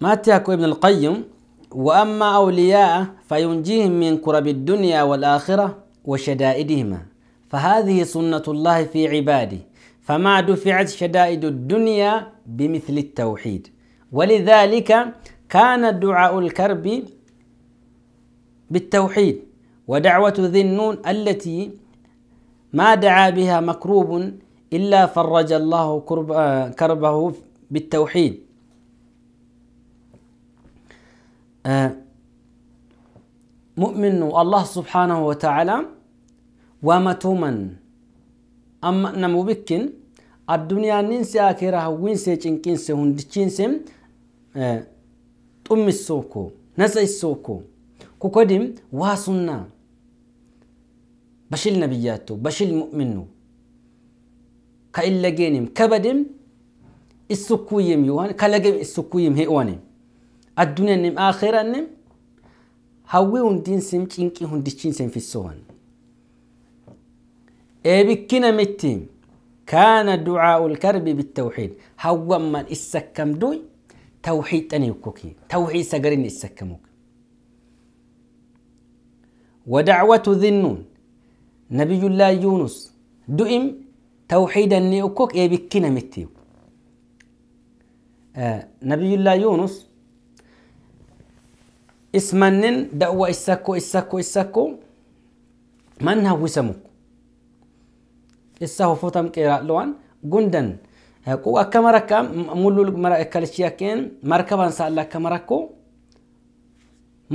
ما تيكو ابن القيم واما اولياء فينجيهم من كرب الدنيا والاخره وشدائدهما فهذه سنة الله في عباده فما دفعت شدائد الدنيا بمثل التوحيد ولذلك كان دعاء الكرب بالتوحيد ودعوة ذي النون التي ما دعا بها مكروب إلا فرج الله آه، كربه بالتوحيد آه، مؤمن الله سبحانه وتعالى ومتوما أما مبكين الدنيا ننسى آخرة وينسى چنكينس آه، هندچينس تم السوكو نسى السوكو قدم واسنا بشل نبياتو بشل مؤمنو كإلجينم كبدم السكويم يوان كلجم السكويم هيوانم الدنيا نم آخرة نم هاوي هندين سم كينكي هندشين سم في السوان أبكنا متيم كان دعاء الكرب بالتوحيد هاو من السكم دوي توحيد تاني كوكي توحيد سجرين السكموك ودعوة ذنون نبي الله يونس دئم ተውሒደኒ እኮ ኤብኪ ነምትዩ ነቢዩላ ዮኑስ ismannen da'wa issakko issakko issakko man hawwisamuk issa hofotam qeera'lowan gundan qu akka marakka mullu kalchiyakkeen markaban saalla akka marakko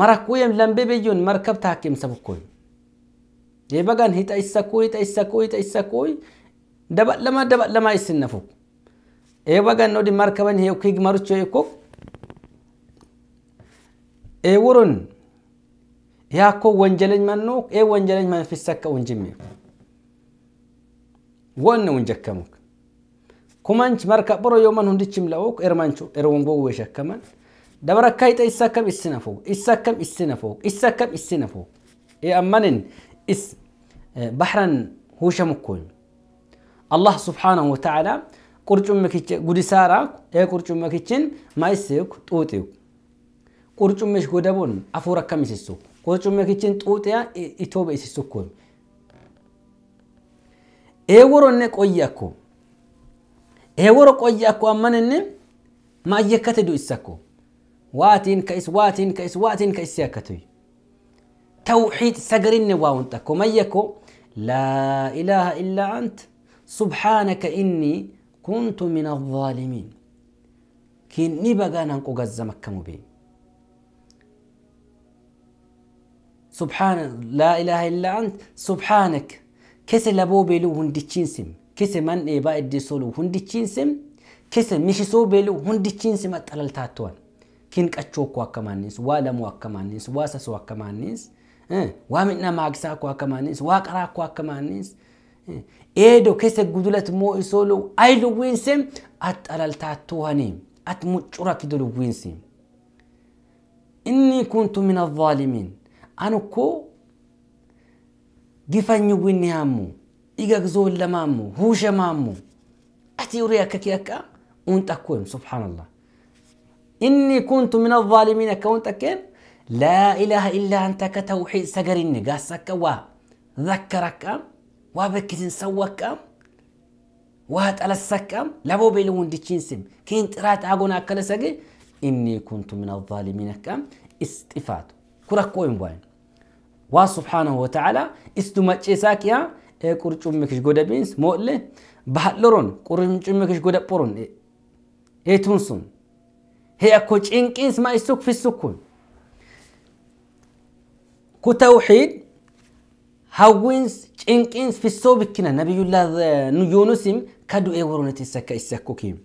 marakku yem lambe beyyon markab taakimsabukkoy debagan hixa issakko hixa issakko hixa issakkoy dabalama dabalama isin nafu ewa gannodi markaban he kigmarucho e kok e woron yakko wonjaleñ man no e wonjaleñ man fissakka un jimme wonne un jakkamuk kumanch marka boro yoman hundichim lawok ermancho erwongo weshakkaman dabarakkayixa issakkam issina fog issakkam issina fog issakkam issina fog e ammanin is eh, bahran hushamukkoyn አላህ ስብሓንሁ ወተዓላ ጉዲሳራ የቁርጩመክችን ማይስክ ጡጢው ቁርጩመሽ ጎደቦን አፉ ይስሱ ቁርጩመክችን ጡጢያ ኢቶበ ይስሱኮ ይሄ ወሮነ ቆያኮ ይሄ ወሮ ቆያኮ አመንነ ማየከተ ዱ ይሰኮ waatiin ka is waatiin ka is waatiin ka is yakkatuy tawxiid sagarinne سبحانك إني كنت من الظالمين كيني بغانا نكو غزة مكة مبين سبحان لا إله إلا أنت سبحانك كسي لبو بيلو هندتشين سم كسي من إيبا إدي سولو هندتشين سم كسي مشي سو بيلو هندتشين سم أتلال تاتوان كين كأتشوكو أكمانيس وادمو أكمانيس واسسو أكمانيس اه وامنا ماكساكو أكمانيس واقراكو أكمانيس eedoo keessa gudulat moo isoo loo ay luwwiinse at alaltaattuhanii at muccura kido luwwiinse inni kuntu min alzaalimiin anu koo gifanyuwwinni hammu igag zoollamaammu huushamaammu ati urii akka kee akka unxakkoem subhaanallah inni kuntu min alzaalimiin akka unxakkeem laa ilaaha illaa anta akka tawxiid sagarinne gaas akka waa ذكرك وابكتن سوك أم وهات على السك أم لابو بيلون ديشين سم كين ترات عقونا كلا سجي إني كنت من الظالمين كم استفاد كرة كركوين وين وسبحانه وتعالى تشيساك يا إيه قودة بينس ቁርጩም ክሽ ጎደቢንስ ሞለ ባህለሮን ቁርጩም ክሽ إيه تونسون هي أكوش إنكيس ما يسوك في السكون كتوحيد هاوينس تشينكينز في الصوب كنا نبي الله يونسيم كدو ايورونت يسكا يسكوكيم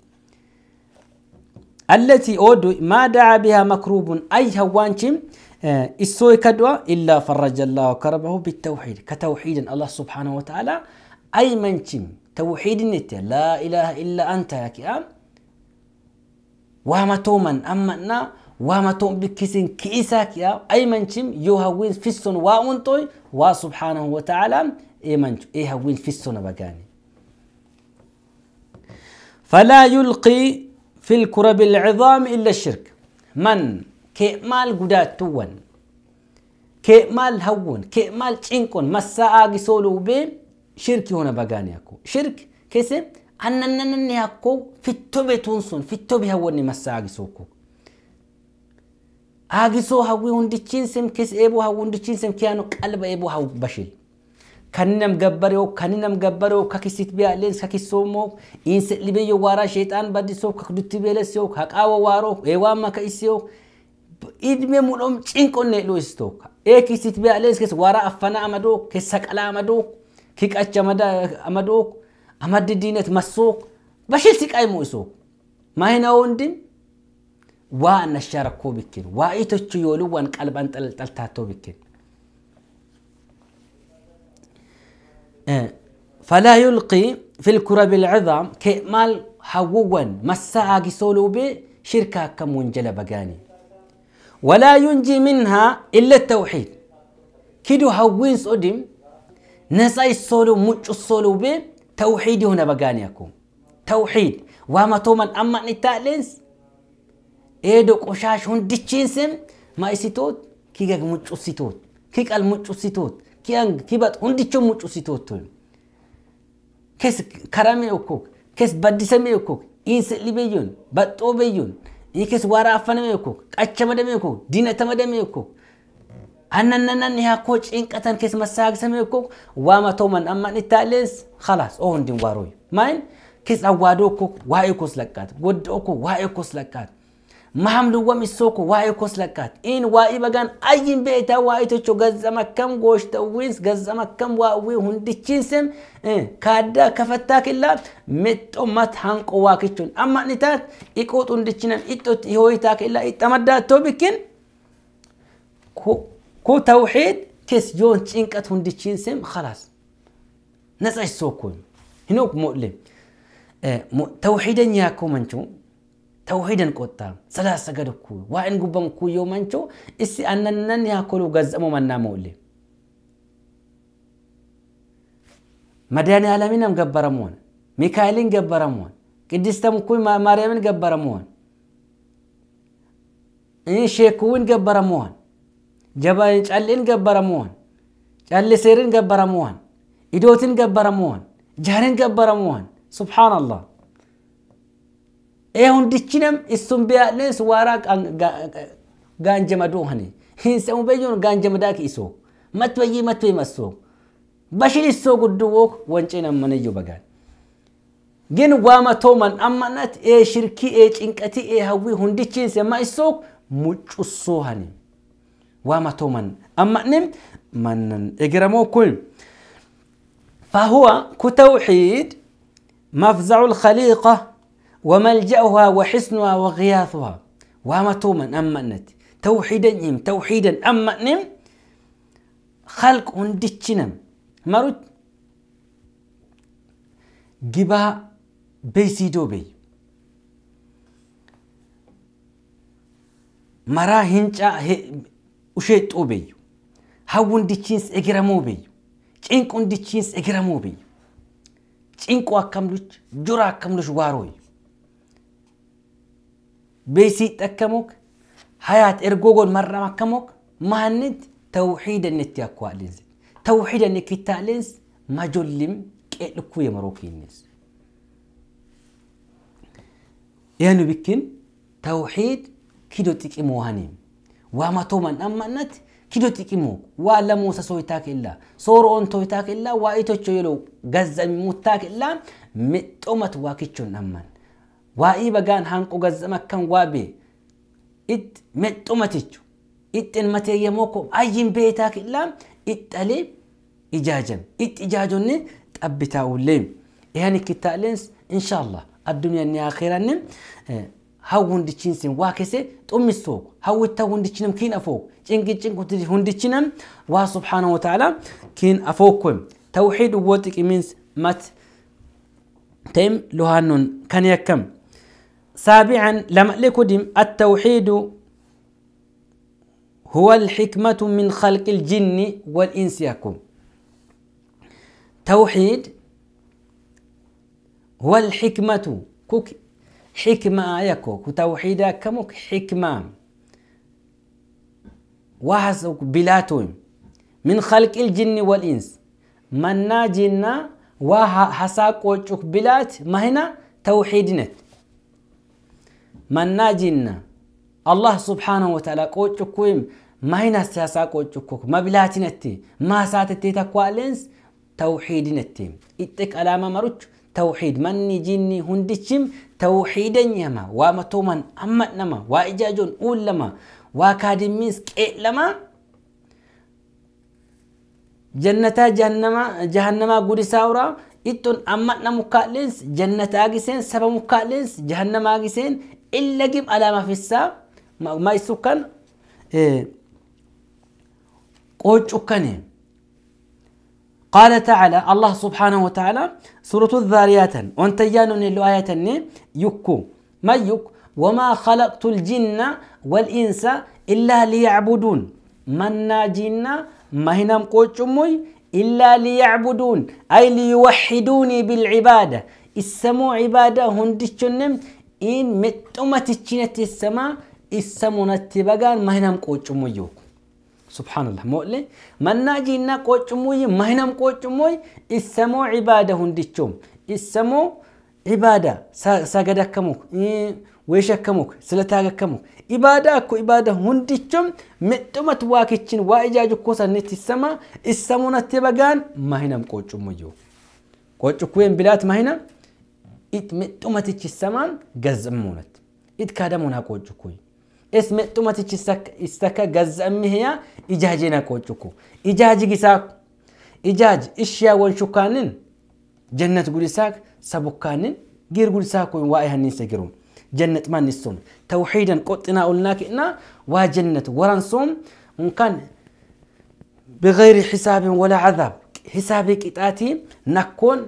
التي اودو ما دعا بها مكروب اي هوانشيم السوي آه، كدوة إلا فرج الله كربه بالتوحيد كتوحيد الله سبحانه وتعالى أي منشيم توحيد نت لا إله إلا أنت يا كئام وما تومن أما وما توم بكيسين كيساك يا أي منشم يهوين فيسون وانطوي وسبحانه وتعالى أي منش إيه في فيسون بقاني فلا يلقي في الكرب العظام إلا الشرك من كمال قدات تون كمال هون كمال تشينكون مسا اجي سولو بي شرك هنا بقاني أكو شرك ان أننا ان أكو في التوبة تونسون في التوبة هوني مسا اجي سوكو Aagisoo hawwii hundichiinsim kis eeboo hawwii hundichiinsim kiyaanu qalba eeboo hawwu bashil. Kan nam gabbaroo kan nam gabbaroo kakisit biyaaleen kakisoomoo insa dhibeeyyo waaraa sheexaan baddisoo kakudutti beelessoo kaqaawa waaroo eewaan maka isiyoo idme mudhom cinqonne dhuistoo eekisit biyaaleen kes waaraa affana amadoo keessa qalaa amadoo kiqacha amadoo amaddi diinet massoo bashil siqaayi mu'isoo maahina hundin وان الشاركو بكين وايتو يولو وان انت تلتاتو بكين فلا يلقي في الكرب العظام كمال حوون مساعة سولو بي شركة كم ونجل بقاني ولا ينجي منها إلا التوحيد كدو هوين سودم نساي سولو مجو سولو بي توحيد هنا بقاني أكو توحيد وما تومن أما نتالنس ኤዶ ቆሻሽ ሁንድቺንስም ማእሲቶት ኪገግ ሙጩሲቶት ኪቀል ሙጩሲቶት ኪያንግ ኪበጥ ሁንድቾ ሙጩሲቶት ቶዩ ኬስ ከረሜ ኦኮክ ኬስ በዲሰሜ ኦኮክ ኢንስሊ በዩን በጦ በዩን ኢኬስ ዋራ አፈነሜ ኦኮክ ቀቸ መደሜ ኦኮክ ዲነተ መደሜ ኦኮክ አነነነን ያኮ ጭንቀተን ኬስ መሳግሰሜ ኦኮክ ዋመቶ መን አማን ኢታሌስ ኸላስ ኦ ሁንዲን ዋሮዩ ማይን ኬስ አዋዶ ኦኮክ ዋኤ ኮስ ለቃት ጎደ ኦኮ ዋኤ ኮስ ለቃት mahamluwwam issooko waa'ee koos lakkaat in waa'ee bagaan ayyin beetaa waa'ee tocho gazzama kam gooshtawiins gazzama kam waa'ee hundichiinsen kaaddaa kafattaa killaa mexxo mat hanqo waa kichuun amma ni taat iqoo xundichinan ixxotti hooyitaa killaa ixxamaddaa toobikin ku tawxiid kes yoon cinqat hundichiinsen khalaas nasa issookkoon hinook mo'le tawxiidan yaakkoo manchuun توحيدا قطة صلاة سجدكو وإن قبنكو يومانشو إسي أننا يأكلوا جزء من مولي مداني عالمين هم جبرمون ميكائيلين جبرمون قديستم كوي مريم جبرمون إن شيكوين جبرمون جبان قالين جبرمون قال سيرين جبرمون إدوتين جبرمون جارين جبرمون سبحان الله ee eh, hundichin isun biyyaalee waaraa gaajamaadun han hin seeun biyyi hundi gaajamaaddaa kiisoo matwii matwii masoogh bashii soo gudduu waan waan cinaa mana yooba gal yin waa matooman amanet ee eh, shirkii ee eh, cunqati ee hawwi hundichinsa masoogh mucuusoow han waa matooman mannan eeggaramoo ku ta'u xidhi maaf وملجأها وحسنها وغياثها وما تومن أمنت توحيدا إم توحيدا أمنم خلق وندتشنم مرد جبا بيسي دوبي مرا هنجا وشيت أوبي هاون ديتشينس إجراموبي تشينك እንዲችንስ እግረሙ ብይ تشينك وكملوش جرا كملوش واروي بيسيت أكموك حياة إرجوجون مرة مكموك مهند توحيد النت يا كوالينز توحيد النك تالينز ما جلم كألكو يا مروكينيز يعني بكين توحيد كيدو تكيمو هنيم وما تومن أما نت كيدو تكيمو ولا موسى سويتاك إلا صور أون تويتاك إلا وإيتو تشيلو جزء موتاك إلا متومت واكيتشون أمان واي بقان هانكو قزمك كان وابي ات متو إد ات ان المتي يموكو أيين بيتاك الا إد ألي إجاجم إد إجاجوني تأبتا وليم يعني كتالينس إن شاء الله الدنيا ني آخرا نم هاون ديتشين سين واكسي تؤمس فوق هاو التاون ديتشينم كين افوك جنجي جنجو تدي هون ديتشينم وا سبحانه وتعالى كين أفوقكم توحيد ووتك إمينس مات تيم لوهانون كان يكم سابعا لم لكدم التوحيد هو الحكمة من خلق الجن والإنس يكون توحيد هو الحكمة كوك حكمة يكو توحيدا كموك حكمة وحسوك بلاتون من خلق الجن والإنس من جنة وحساكوك بلات ما هنا توحيدنت mannaa jinna allah subhaanahu wataala qooccukkuim maayinas siyaasaa qooccukkuk mabilaatinatti maasaatatti takwaaleens tawxiidinatti ixiq alaama maruch tawxiid manni jinni hundichim tawxiidan yama waa matooman ammadnama waa ijaajoon uullama waa kaadimmiis qeellama jannataa jahannamaa gudisaa uraa itton ammadna mukkaalleens jannataa giseen saba mukkaalleens jahannamaa giseen إلا جيب ألاما في السا ما ما يسكن إيه قال تعالى الله سبحانه وتعالى سورة الذاريات وانتيان للآية يكو ما يك وما خلقت الجن والإنس إلا ليعبدون من جن ما هنام قوتشموي إلا ليعبدون أي ليوحدوني بالعبادة السمو عبادة هندشنم in mexxumatichi sama isa munatti bagaan mahinam qoccumuyyo subhanallah mo'le mannaa jiinna qoccumuyyi mahinam qoccumuy issamoo cibaada hundichom issamoo cibaada sagada akkamuk weesha akkamuk silataaga akkamuk ibaada akko ibaada hundichom mexxumat waakichin waa ijaajukkosannitti sama issamunatti bagaan mahinam qoccumuyyo qoccukkuyen bilaat mahinam إت متومتي تشي سمان جز أمونت إت كادمونا كوجكوي إس متومتي تشي سك إستك جز أمي إجاجينا كوجكو إجاجي كيساك إجاج إشيا ونشوكانين جنة غوريساك سبوكانين غير غوريساك وين واي هنيسة غيرون جنة ما نسون توحيدا قطنا قلناك إنا وجنة ورانسون ممكن بغير حساب ولا عذاب حسابك إتاتي نكون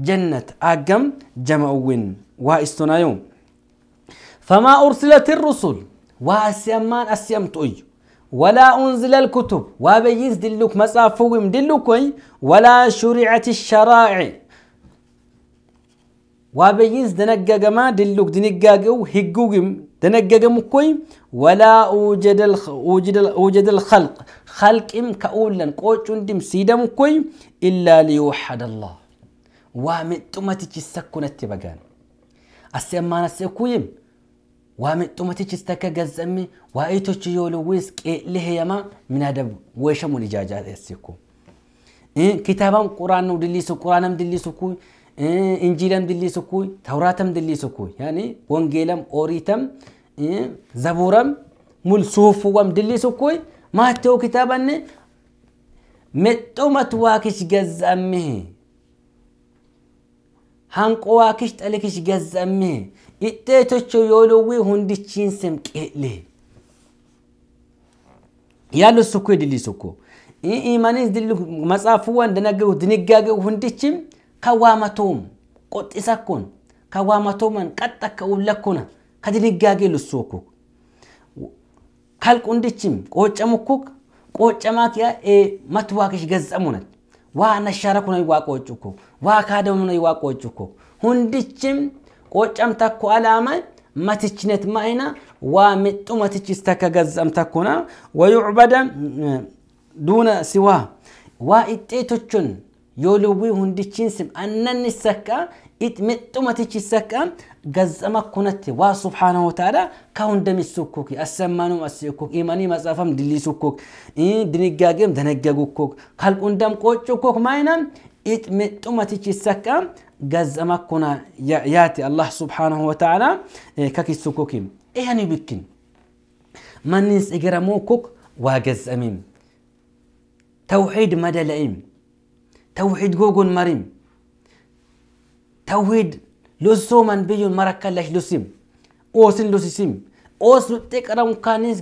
جنة أجم جمعوين واستنا يوم فما أرسلت الرسل وأسيمان أسيمت أي ولا أنزل الكتب وبيز دلوك مسافوهم دلوك ولا شريعة الشرائع وابيز ما دلوك دنقاقو هقوهم دنقاقم مكوي ولا أوجد الخ... أوجد, ال... أوجد الخلق خلق إم كأولا قوش دم سيدا مكوي إلا ليوحد الله waamixxumatichis takkunatti bagaan. Asii ammaan asii kuuyim waamixxumatichis takka gazzammi waa'itochi yooluwis qeelli heeyamaa minaadab weeshamuun ijaajaa eessiku. Kitaaban quraannu dilliisu quraanam dilliisu kuuy injiilam dilliisu kuuy tawraatam dilliisu kuuy yaani wangeelam ooriitam zabuuram mulsuufuwam dilliisu kuuy maattoo kitaabanne mexxumat waakish gazzamme hanqowaakis xalakis gazamme ixxee tocho yoolowwee hundichiinsem qeedhe yaallo sokko dilli sokko imanis dilli matsaafuwan danageu dinigaageu hundichim kawaamatoom qoxxisakkon kawaamatoman qaxxakka ullakkona kadinigaage lussookuk kalqundichim qooccamukuk qooccamaak ya e matuwaakish gazamunat ዋ ነሻረኩ ነው ይዋቆጭ እኮ ዋ ካደሙ ነው ይዋቆጭ እኮ ሁንድችም ቆጨም ተኮ አላመ መትችነት ማይና ዋ ምጡ መትች ስተከገዘም ተኮና ወዩዕበደ ዱነ ሲዋ ዋ እጤቶቹን ዮልዊ ሁንድችን ስም አነን ይሰካ ምጡ መትች ይሰካ ገጸመ ኩነት ዋ ስብሓነ ወተዓላ ካው እንደሚሱኩክ አሰማኑም አስኩክ ኢማኒ መጻፈም ድሊሱኩክ ድንጋጌም ደነገጉኩክ ካልቁንደም ቆጭኩክ ማይናም ጡመትች ይሰካም ገጸመ ኩና ያቲ አላህ ስብሓነሁ ወተዓላ ከኪሱኩኪም ይህን ይብክን መኒንስ እግረሞኩክ ዋገጸሚም ተውሒድ መደለኢም ተውሒድ ጎጎን መሪም ተውሒድ lossooman biyyoon marakkallash losim oosin losisim oos nutte qaran kaanis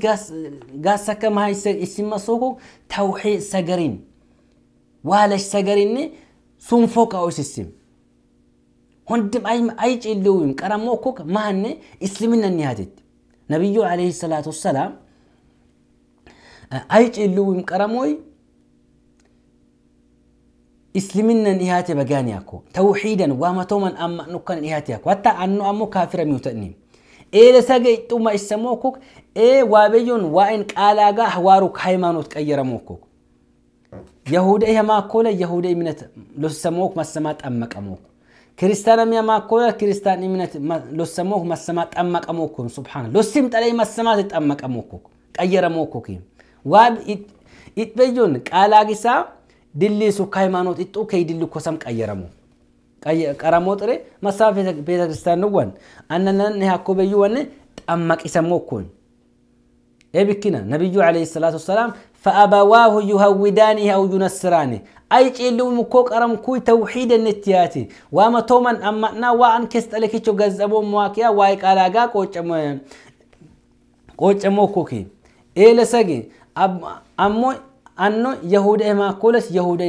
gaas akka maha isimma soko tawxii sagarin waalash sagarinne sun foqa oosisim hundim ay ciilluwim qaramo kok mahanne isliminna ni haatetti nabiyyu alayhi salaatu wassalaam ay ciilluwim qaramoy اسلمنا نهاتي بغانياكو توحيدا وما تومن اما نكن نهاتياكو حتى انو امو كافر ميوتني ايه لساقي توما اسموكوك ايه وابيون وان قالاغا حواروك هايمانوت قيرموكوك يهود ايه ما كولا يهود امنت لو سموك ما سمات امك اموك كريستيان ما كولا كريستيان امنت لو سموك ما سمات امك اموكم سبحان الله لو سمت علي ما سمات امك اموكوك قيرموكوك واب اتبيون قالاغيسا ድሌሱ ከሃይማኖት እጡ ከይድል እኮ ሰም ቀየረሙ ቀረሞ ጥሬ መሳ ቤተክርስቲያን ንወን አነነን ያኮ በዩ ወን ጠማቂ ሰሞ እኮን ኤብኪነ ነቢዩ ዓለይሂ ሰላቱ ወሰላም ፈአበዋሁ ዩሃውዳኒ አው ዩነስራኒ አይጭልውም እኮ ቀረምኩይ ተውሒድ እንትያቲ ዋመቶመን አማዕና ዋአን ኬስ ጠለኪቸው ገዘቦ መዋኪያ ዋይ ቃላጋ ቆጨሞ እኮኪ ኤለሰጊ አሞ أنه يهودا ما كولس يهودا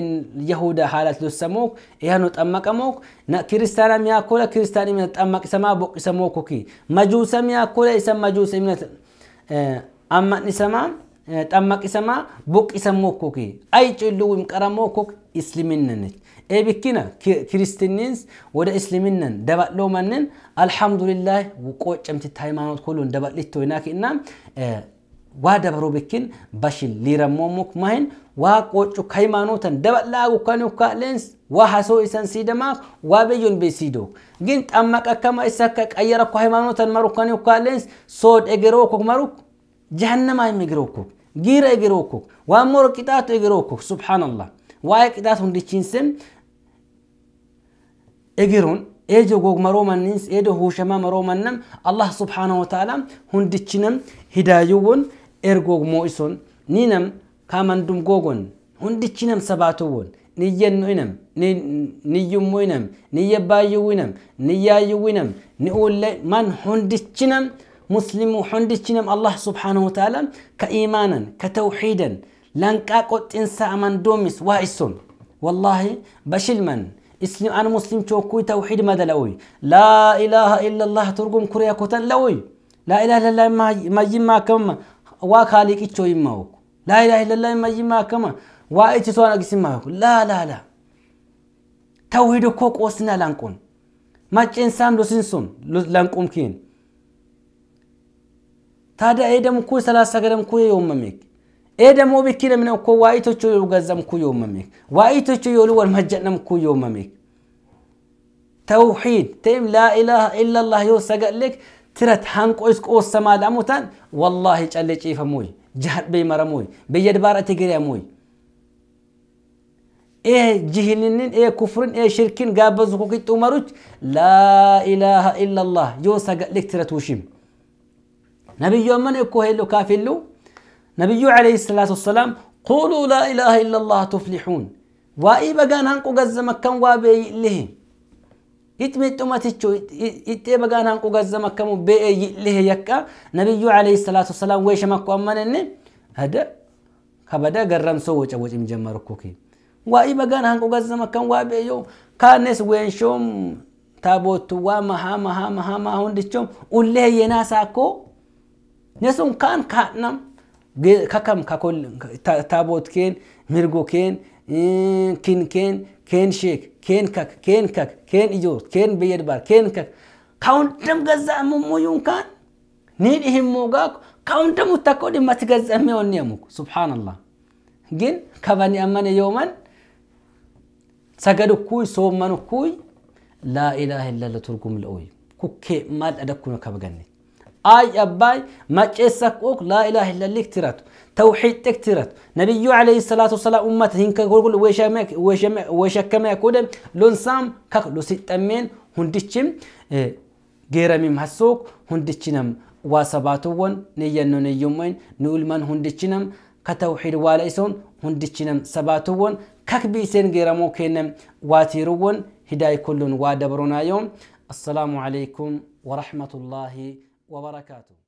يهودا حالات لسموك إيهانو تأمكموك نا كريستانا ميا كولا كريستانا من تأمك سما بوك سموكوكي مجوسا ميا كولا إسم مجوسا من أما نسما تأمك سما بوك سموكوكي أي تلو مكرموكوك إسلمننك إيه بكنا كريستينينز ودا إسلمنن دبق لو منن الحمد لله وقوة جمت التايمانات كلهم دبق لتو هناك إنام waa dabaruu bikkin bashin liirammoo mukmahin waa qocu kaymaanotan dabalaa gukkan ukkaaleens waa hasoo isan siidamaak waa beyyon beesiido gin xammaq akkama isakka qayyara kaymaanotan marukkan ukkaaleens sood egerookuk maruk jahannamaa him egerookuk giira egerookuk waa moro qixaatu egerookuk subhaanallah waa'ee qixaat hundichiinsen egeroon eejo goog maroo manniins eedo huushamaa maroo mannam allah subhaanahu wa ta'ala hundichinam hidaayuwwan ergoog moo'isoon ni nam kaaman dum googon hundichi nam sabaatowon niyyannu inam niyyummu inam niyyabbaayyuwu inam niyyaayyuwu inam ni uulle man hundichi nam muslimu hundichi nam allah subhaanahu wa ta'ala ka iimaanan ka tawxiidan lanqaa qoxxinsa aman doomis waa issoon wallaahi bashilman اسلم انا مسلم توكوي توحيد ماذا لوي لا اله الا الله ترقم كوريا كوتن لوي لا اله الا الله ما ما كم waa kaaliqichoo himma hoku laa ilaaha illallah himma himma akkama waa ichisoo nagis himma hoku laa laa laa tawhiid okkoo qoosina lanqun macciinsaam losin sun lanqum kiin taada eedamu kuu salaasa sagadam kuu yoommameek eedamoo bikkinamina okkoo waa'ii tochoo yoo gazzam kuu yoommameek waa'ii tochoo yooluu wal majjadham kuu yoommameek tawhiid ta'im laa ilaaha illa allah yoo sagadleek ترت هنقوس قوس سما دموتان والله چلي چيف موي جهر بي مرموي بيدبار تجري موي ايه جهلنين ايه كفرن ايه شركين قابز وكوكي تومروج لا اله الا الله يوسا لك ترت وشيم نبي يوم من يكو هيلو كافيلو نبي عليه الصلاة والسلام قولوا لا اله الا الله تفلحون وإي بقان هنقو قز مكان وابي لهم ይጥሜጡ ይጤ በጋን አንቁ ገዘ መከሙ ቤኤ ይልህ የቃ ነቢዩ ዓለይሂ ሰላቱ ሰላም ወይ ሸመኩ አመነን አደ ከበደ ገረም ሰው ወጨወጭም ጀመርኩ ኪ ዋኢ በጋን አንቁ ገዘ መከሙ ዋ ቤዮ ካኔስ ወንሾም ታቦቱ ዋ መሃ መሃ መሃ ማሁንድቾም ኡሌህ የናሳኮ ነሱን ካን ካናም ከከም ታቦት ኬን ምርጎ ኬን ኪን ኬን ኬን ሼክ ኬን ከክ ኬን ከክ ኬን ኢጆት ኬን በየድባር ኬን ከክ ካሁን ደም ገዛ ሙሙዩን ካን ኒን ይህሞ ጋኩ ካሁን ደሙ ተኮ ድማ ትገዛ ሚሆን የሙኩ ሱብሓነላህ ግን ከበኒ አመነ የውመን ሰገድ እኩይ ሶመን እኩይ ላኢላህ ኢለለ ቱርጉም ለኦይ ኩኬ ማል ኣደኩኖ ከብገኒ አይ አባይ መጨሰቆክ ላኢላህ ኢለሊክ ትረቱ توحيد تكترت نبي عليه الصلاة والسلام أمة هنك قول ويشمك ويشمك ويشكمك كودم لونسام كاك لوسيتامين هندشم geeramim hassook hundichinam waa sabaatuwwan niyyanno niyyummayn nu ilman hundichinam ka tawxiid waala isoon hundichinam sabaatuwwan kak biiseen geeramoo kennam waatiiruwwan hidaay kullun waa dabronaayoom assalaamu calaykum warahmatullaahi wabarakaatu